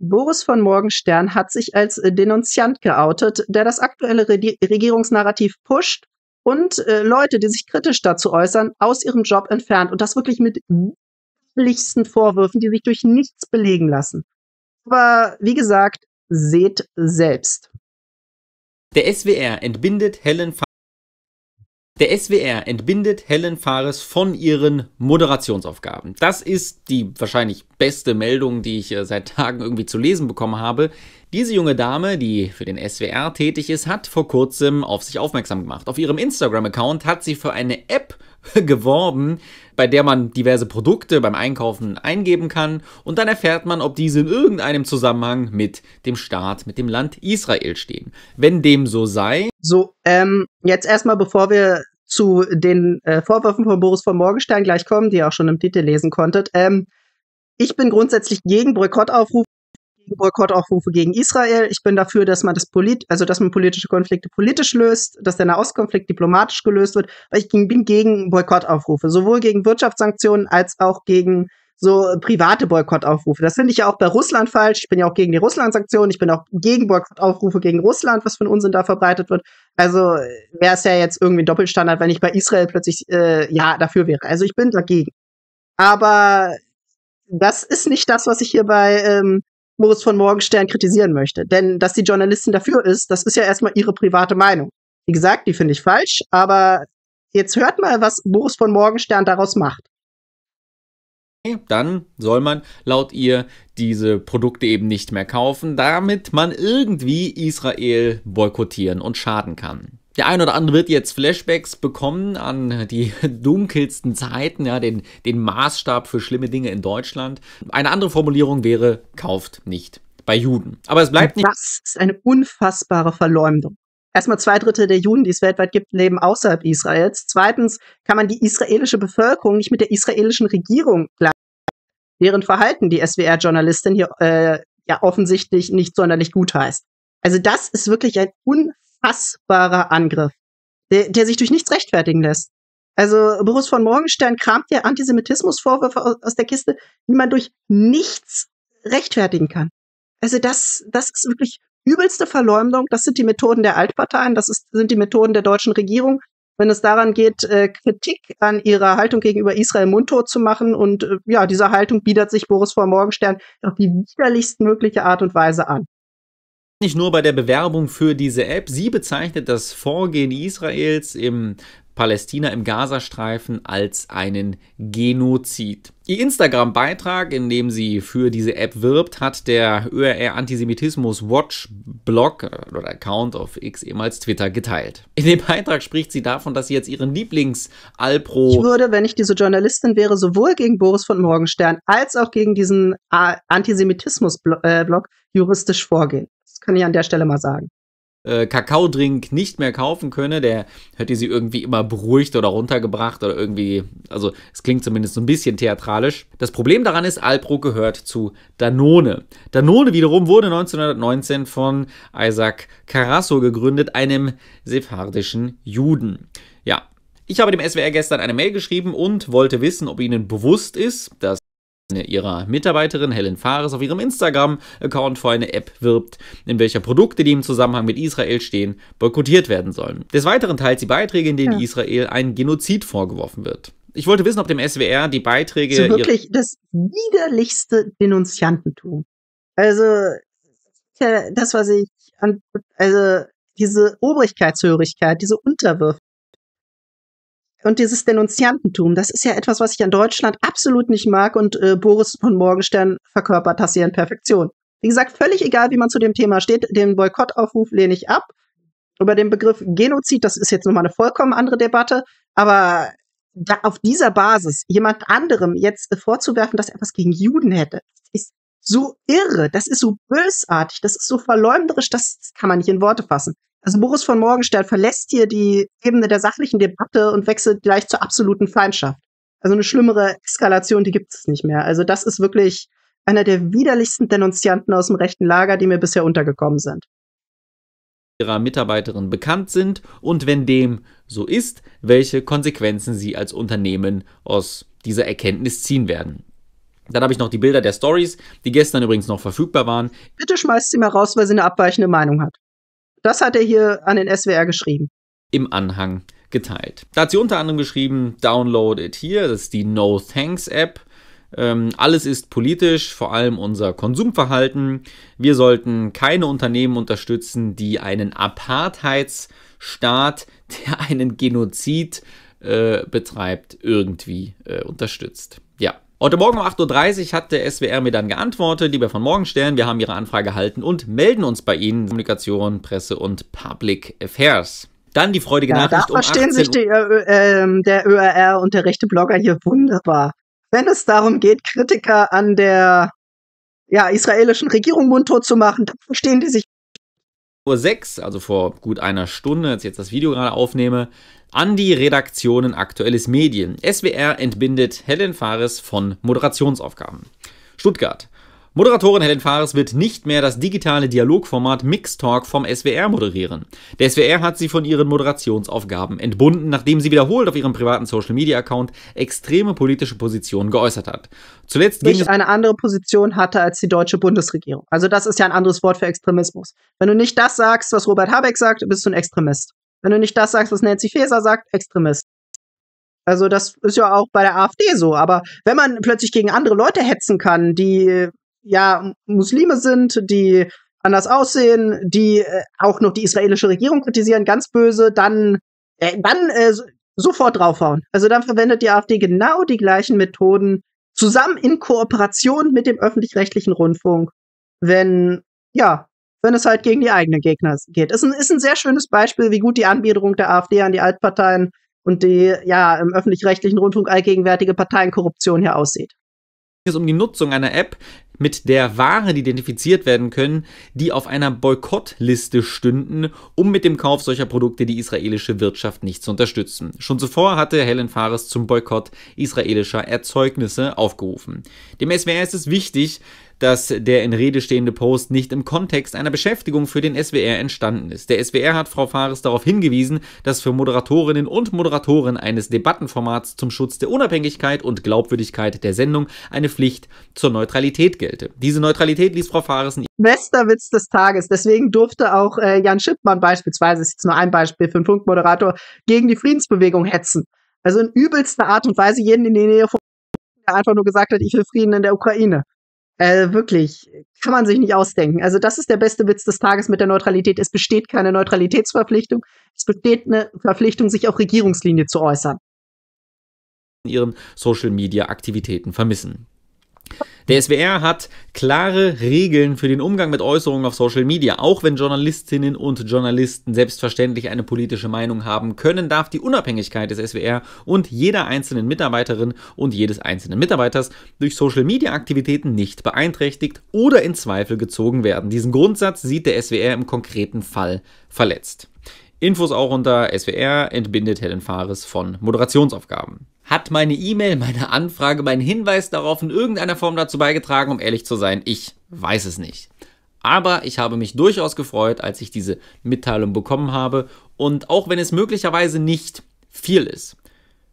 Boris von Morgenstern hat sich als äh, Denunziant geoutet, der das aktuelle Regierungsnarrativ pusht und äh, Leute, die sich kritisch dazu äußern, aus ihrem Job entfernt. Und das wirklich mit üblichsten Vorwürfen, die sich durch nichts belegen lassen. Aber wie gesagt, seht selbst. Der SWR entbindet Helen der SWR entbindet Helen Fares von ihren Moderationsaufgaben. Das ist die wahrscheinlich beste Meldung, die ich äh, seit Tagen irgendwie zu lesen bekommen habe. Diese junge Dame, die für den SWR tätig ist, hat vor kurzem auf sich aufmerksam gemacht. Auf ihrem Instagram-Account hat sie für eine App geworben, bei der man diverse Produkte beim Einkaufen eingeben kann und dann erfährt man, ob diese in irgendeinem Zusammenhang mit dem Staat, mit dem Land Israel stehen. Wenn dem so sei. So, ähm, jetzt erstmal, bevor wir zu den äh, Vorwürfen von Boris von Morgenstern gleich kommen, die ihr auch schon im Titel lesen konntet. Ähm, ich bin grundsätzlich gegen Boykottaufrufe, gegen Boykottaufrufe gegen Israel. Ich bin dafür, dass man das polit also dass man politische Konflikte politisch löst, dass der Nahostkonflikt diplomatisch gelöst wird. Aber ich bin gegen Boykottaufrufe, sowohl gegen Wirtschaftssanktionen als auch gegen so private Boykottaufrufe. Das finde ich ja auch bei Russland falsch. Ich bin ja auch gegen die Russland-Sanktionen. Ich bin auch gegen Boykottaufrufe gegen Russland, was von Unsinn da verbreitet wird. Also wäre es ja jetzt irgendwie ein Doppelstandard, wenn ich bei Israel plötzlich äh, ja dafür wäre. Also ich bin dagegen. Aber das ist nicht das, was ich hier bei ähm, Moritz von Morgenstern kritisieren möchte. Denn dass die Journalistin dafür ist, das ist ja erstmal ihre private Meinung. Wie gesagt, die finde ich falsch, aber jetzt hört mal, was Boris von Morgenstern daraus macht dann soll man laut ihr diese Produkte eben nicht mehr kaufen, damit man irgendwie Israel boykottieren und schaden kann. Der ein oder andere wird jetzt Flashbacks bekommen an die dunkelsten Zeiten, ja, den, den Maßstab für schlimme Dinge in Deutschland. Eine andere Formulierung wäre, kauft nicht bei Juden. Aber es bleibt nicht. Das ist eine unfassbare Verleumdung. Erstmal zwei Drittel der Juden, die es weltweit gibt, leben außerhalb Israels. Zweitens kann man die israelische Bevölkerung nicht mit der israelischen Regierung gleichen, deren Verhalten die SWR-Journalistin hier äh, ja offensichtlich nicht sonderlich gut heißt. Also das ist wirklich ein unfassbarer Angriff, der, der sich durch nichts rechtfertigen lässt. Also Boris von Morgenstern kramt ja Antisemitismusvorwürfe aus, aus der Kiste, die man durch nichts rechtfertigen kann. Also das, das ist wirklich übelste Verleumdung. Das sind die Methoden der Altparteien, das ist, sind die Methoden der deutschen Regierung. Wenn es daran geht, äh, Kritik an ihrer Haltung gegenüber Israel mundtot zu machen und äh, ja, dieser Haltung bietet sich Boris vor Morgenstern auf die widerlichstmögliche Art und Weise an nicht nur bei der Bewerbung für diese App. Sie bezeichnet das Vorgehen Israels im Palästina, im Gazastreifen als einen Genozid. Ihr Instagram-Beitrag, in dem sie für diese App wirbt, hat der ÖRR Antisemitismus Watch Blog äh, oder Account of X ehemals Twitter geteilt. In dem Beitrag spricht sie davon, dass sie jetzt ihren Lieblings-Alpro. Ich würde, wenn ich diese Journalistin wäre, sowohl gegen Boris von Morgenstern als auch gegen diesen Antisemitismus-Blog äh, juristisch vorgehen. Das kann ich an der Stelle mal sagen äh, Kakaodrink nicht mehr kaufen könne. Der hätte sie irgendwie immer beruhigt oder runtergebracht oder irgendwie, also es klingt zumindest so ein bisschen theatralisch. Das Problem daran ist, Alpro gehört zu Danone. Danone wiederum wurde 1919 von Isaac Carasso gegründet, einem sephardischen Juden. Ja, ich habe dem SWR gestern eine Mail geschrieben und wollte wissen, ob Ihnen bewusst ist, dass ihrer Mitarbeiterin Helen Fares auf ihrem Instagram-Account für eine App wirbt, in welcher Produkte, die im Zusammenhang mit Israel stehen, boykottiert werden sollen. Des Weiteren teilt sie Beiträge, in denen ja. Israel ein Genozid vorgeworfen wird. Ich wollte wissen, ob dem SWR die Beiträge. So wirklich das widerlichste Denunziantentum. Also, das, was ich an, also diese Obrigkeitshörigkeit, diese Unterwürfe und dieses Denunziantentum, das ist ja etwas, was ich an Deutschland absolut nicht mag und äh, Boris von Morgenstern verkörpert das hier in Perfektion. Wie gesagt, völlig egal, wie man zu dem Thema steht, den Boykottaufruf lehne ich ab. Über den Begriff Genozid, das ist jetzt nochmal eine vollkommen andere Debatte, aber da auf dieser Basis jemand anderem jetzt vorzuwerfen, dass er etwas gegen Juden hätte, ist so irre, das ist so bösartig, das ist so verleumderisch, das kann man nicht in Worte fassen. Also Boris von Morgenstern verlässt hier die Ebene der sachlichen Debatte und wechselt gleich zur absoluten Feindschaft. Also eine schlimmere Eskalation, die gibt es nicht mehr. Also das ist wirklich einer der widerlichsten Denunzianten aus dem rechten Lager, die mir bisher untergekommen sind. Ihrer Mitarbeiterin bekannt sind und wenn dem so ist, welche Konsequenzen sie als Unternehmen aus dieser Erkenntnis ziehen werden. Dann habe ich noch die Bilder der Stories, die gestern übrigens noch verfügbar waren. Bitte schmeißt sie mal raus, weil sie eine abweichende Meinung hat. Das hat er hier an den SWR geschrieben. Im Anhang geteilt. Da hat sie unter anderem geschrieben, download it here, das ist die No Thanks App. Ähm, alles ist politisch, vor allem unser Konsumverhalten. Wir sollten keine Unternehmen unterstützen, die einen Apartheidsstaat, der einen Genozid äh, betreibt, irgendwie äh, unterstützt. Ja, Heute Morgen um 8.30 Uhr hat der SWR mir dann geantwortet, lieber von morgen stellen, wir haben Ihre Anfrage erhalten und melden uns bei Ihnen, Kommunikation, Presse und Public Affairs. Dann die freudige ja, Nachricht. Da verstehen um sich die, äh, ähm, der ÖRR und der rechte Blogger hier wunderbar. Wenn es darum geht, Kritiker an der ja, israelischen Regierung mundtot zu machen, dann verstehen die sich Uhr 6, also vor gut einer Stunde, als ich jetzt das Video gerade aufnehme, an die Redaktionen Aktuelles Medien. SWR entbindet Helen Fares von Moderationsaufgaben. Stuttgart. Moderatorin Helen Fares wird nicht mehr das digitale Dialogformat Mixtalk vom SWR moderieren. Der SWR hat sie von ihren Moderationsaufgaben entbunden, nachdem sie wiederholt auf ihrem privaten Social Media Account extreme politische Positionen geäußert hat. Zuletzt ging ich eine andere Position hatte als die deutsche Bundesregierung. Also das ist ja ein anderes Wort für Extremismus. Wenn du nicht das sagst, was Robert Habeck sagt, bist du ein Extremist. Wenn du nicht das sagst, was Nancy Faeser sagt, Extremist. Also das ist ja auch bei der AfD so. Aber wenn man plötzlich gegen andere Leute hetzen kann, die ja Muslime sind, die anders aussehen, die äh, auch noch die israelische Regierung kritisieren, ganz böse, dann, äh, dann äh, sofort draufhauen. Also dann verwendet die AfD genau die gleichen Methoden zusammen in Kooperation mit dem öffentlich-rechtlichen Rundfunk, wenn ja wenn es halt gegen die eigenen Gegner geht. Ist ein, ist ein sehr schönes Beispiel, wie gut die Anbiederung der AfD an die Altparteien und die ja im öffentlich-rechtlichen Rundfunk allgegenwärtige Parteienkorruption hier aussieht. Es geht um die Nutzung einer App, mit der Waren identifiziert werden können, die auf einer Boykottliste stünden, um mit dem Kauf solcher Produkte die israelische Wirtschaft nicht zu unterstützen. Schon zuvor hatte Helen Fares zum Boykott israelischer Erzeugnisse aufgerufen. Dem SWR ist es wichtig, dass der in Rede stehende Post nicht im Kontext einer Beschäftigung für den SWR entstanden ist. Der SWR hat Frau Fares darauf hingewiesen, dass für Moderatorinnen und Moderatoren eines Debattenformats zum Schutz der Unabhängigkeit und Glaubwürdigkeit der Sendung eine Pflicht zur Neutralität gelte. Diese Neutralität ließ Frau Fares in Bester Witz des Tages. Deswegen durfte auch äh, Jan Schippmann beispielsweise, das ist jetzt nur ein Beispiel für einen Funkmoderator, gegen die Friedensbewegung hetzen. Also in übelster Art und Weise jeden in die Nähe von der einfach nur gesagt hat, ich will Frieden in der Ukraine. Äh, wirklich, kann man sich nicht ausdenken. Also das ist der beste Witz des Tages mit der Neutralität. Es besteht keine Neutralitätsverpflichtung. Es besteht eine Verpflichtung, sich auf Regierungslinie zu äußern. In ihren Social-Media-Aktivitäten vermissen. Der SWR hat klare Regeln für den Umgang mit Äußerungen auf Social Media. Auch wenn Journalistinnen und Journalisten selbstverständlich eine politische Meinung haben können, darf die Unabhängigkeit des SWR und jeder einzelnen Mitarbeiterin und jedes einzelnen Mitarbeiters durch Social Media Aktivitäten nicht beeinträchtigt oder in Zweifel gezogen werden. Diesen Grundsatz sieht der SWR im konkreten Fall verletzt. Infos auch unter swr entbindet Helen Fares von Moderationsaufgaben. Hat meine E-Mail, meine Anfrage, mein Hinweis darauf in irgendeiner Form dazu beigetragen, um ehrlich zu sein? Ich weiß es nicht. Aber ich habe mich durchaus gefreut, als ich diese Mitteilung bekommen habe. Und auch wenn es möglicherweise nicht viel ist,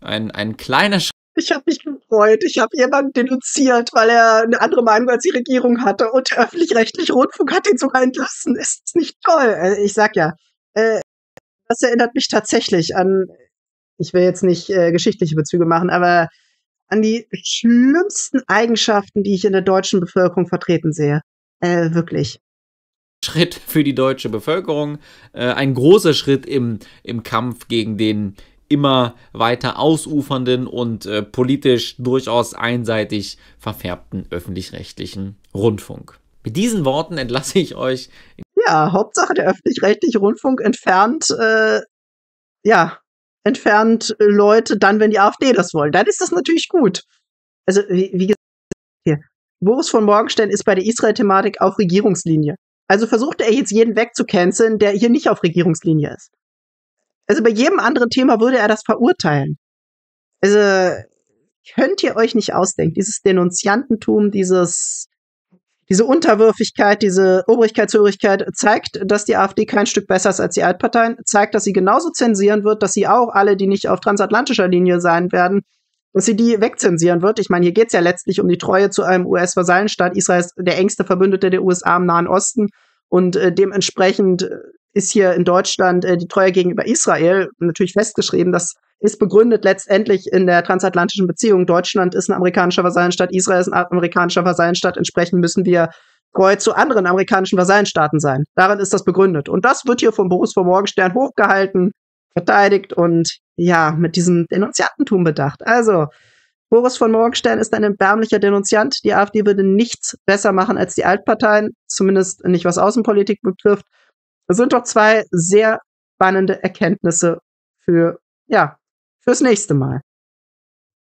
ein, ein kleiner Schritt. Ich habe mich gefreut. Ich habe jemanden denunziert, weil er eine andere Meinung als die Regierung hatte. Und der öffentlich-rechtliche Rundfunk hat ihn sogar entlassen. Ist nicht toll. Äh, ich sag ja. Äh, das erinnert mich tatsächlich an ich will jetzt nicht äh, geschichtliche Bezüge machen, aber an die schlimmsten Eigenschaften, die ich in der deutschen Bevölkerung vertreten sehe. Äh, wirklich. Schritt für die deutsche Bevölkerung, äh, ein großer Schritt im, im Kampf gegen den immer weiter ausufernden und äh, politisch durchaus einseitig verfärbten öffentlich-rechtlichen Rundfunk. Mit diesen Worten entlasse ich euch. Ja, Hauptsache der öffentlich-rechtliche Rundfunk entfernt, äh, ja, entfernt äh, Leute dann, wenn die AfD das wollen. Dann ist das natürlich gut. Also, wie, wie gesagt, hier. Boris von Morgenstern ist bei der Israel-Thematik auf Regierungslinie. Also versucht er jetzt jeden wegzucanceln, der hier nicht auf Regierungslinie ist. Also bei jedem anderen Thema würde er das verurteilen. Also könnt ihr euch nicht ausdenken, dieses Denunziantentum, dieses diese Unterwürfigkeit, diese Obrigkeitshörigkeit zeigt, dass die AfD kein Stück besser ist als die Altparteien, zeigt, dass sie genauso zensieren wird, dass sie auch alle, die nicht auf transatlantischer Linie sein werden, dass sie die wegzensieren wird. Ich meine, hier geht es ja letztlich um die Treue zu einem US-Vasallenstaat. Israel ist der engste Verbündete der USA im Nahen Osten und äh, dementsprechend äh, ist hier in Deutschland äh, die Treue gegenüber Israel natürlich festgeschrieben. Das ist begründet letztendlich in der transatlantischen Beziehung. Deutschland ist ein amerikanischer Vasallenstaat, Israel ist ein amerikanischer Vasallenstaat. Entsprechend müssen wir treu zu anderen amerikanischen Vasallenstaaten sein. Darin ist das begründet. Und das wird hier von Boris von Morgenstern hochgehalten, verteidigt und ja, mit diesem Denunziantentum bedacht. Also, Boris von Morgenstern ist ein erbärmlicher Denunziant. Die AfD würde nichts besser machen als die Altparteien, zumindest nicht was Außenpolitik betrifft. Das sind doch zwei sehr spannende Erkenntnisse für, ja, fürs nächste Mal.